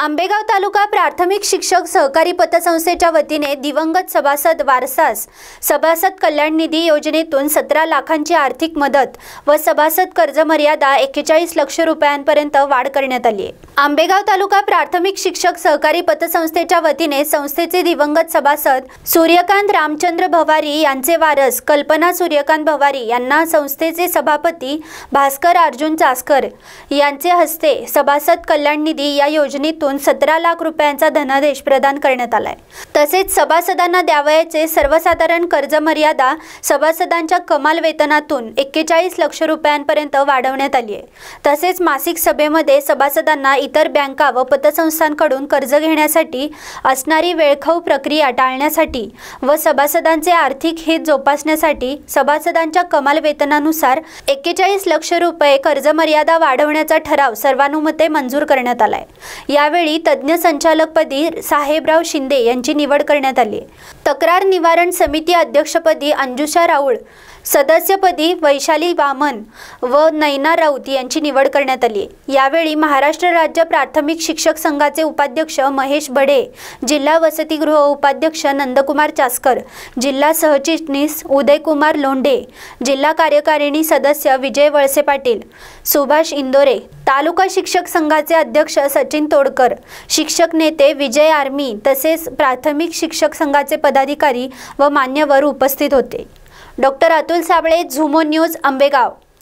आंबेगाव तालुका प्राथमिक शिक्षक सहकारी पतसंस्थेच्या वतीने दिवंगत सभासद वारसास सभासद कल्याण निधी योजनेतून सतरा लाखांची आर्थिक मदत व सभासद कर्ज मर्यादा एक्केचाळीस लक्ष रुपयांपर्यंत वाढ करण्यात आली आहे आंबेगाव तालुका प्राथमिक शिक्षक सहकारी पतसंस्थेच्या वतीने संस्थेचे दिवंगत सभासद सूर्यकांत रामचंद्र भवारी यांचे वारस कल्पना सूर्यकांत भवारी यांना संस्थेचे सभापती भास्कर अर्जुन चास्कर यांचे हस्ते सभासद कल्याण निधी या योजनेतून निधीतून सतरा लाख रुपयांचा धनादेश प्रदान करण्यात आलाय तसेच सभासदांना द्यावयाचे सर्वसाधारण कर्ज मर्यादा सभासदांच्या कमाल वेतनातून एक्केचाळीस लक्ष रुपयांपर्यंत वाढवण्यात आली आहे तसेच मासिक सभेमध्ये सभासदांना इतर बँका व पतसंस्थांकडून कर्ज घेण्यासाठी असणारी वेळखाऊ प्रक्रिया टाळण्यासाठी व सभासदांचे आर्थिक हित जोपासण्यासाठी सभासदांच्या कमाल वेतनानुसार एक्केचाळीस लक्ष रुपये कर्ज मर्यादा वाढवण्याचा ठराव सर्वानुमते मंजूर करण्यात आलाय यावेळी यावेळी तज्ज्ञ संचालकपदी साहेबराव शिंदे यांची निवड करण्यात आली तक्रार निवारण समिती अध्यक्षपदी अंजुषा राऊळ सदस्यपदी वैशाली वामन व नैना राऊत यांची निवड करण्यात आली यावेळी महाराष्ट्र राज्य प्राथमिक शिक्षक संघाचे उपाध्यक्ष महेश बडे जिल्हा वसतिगृह उपाध्यक्ष नंदकुमार चास्कर जिल्हा सहचिटणीस उदयकुमार लोंढे जिल्हा कार्यकारिणी सदस्य विजय वळसे पाटील सुभाष इंदोरे तालुका शिक्षक संघाचे अध्यक्ष सचिन तोडकर शिक्षक नेते विजय आर्मी तसेच प्राथमिक शिक्षक संघाचे पदाधिकारी व मान्यवर उपस्थित होते डॉक्टर अतुल साबळे झुमो न्यूज आंबेगाव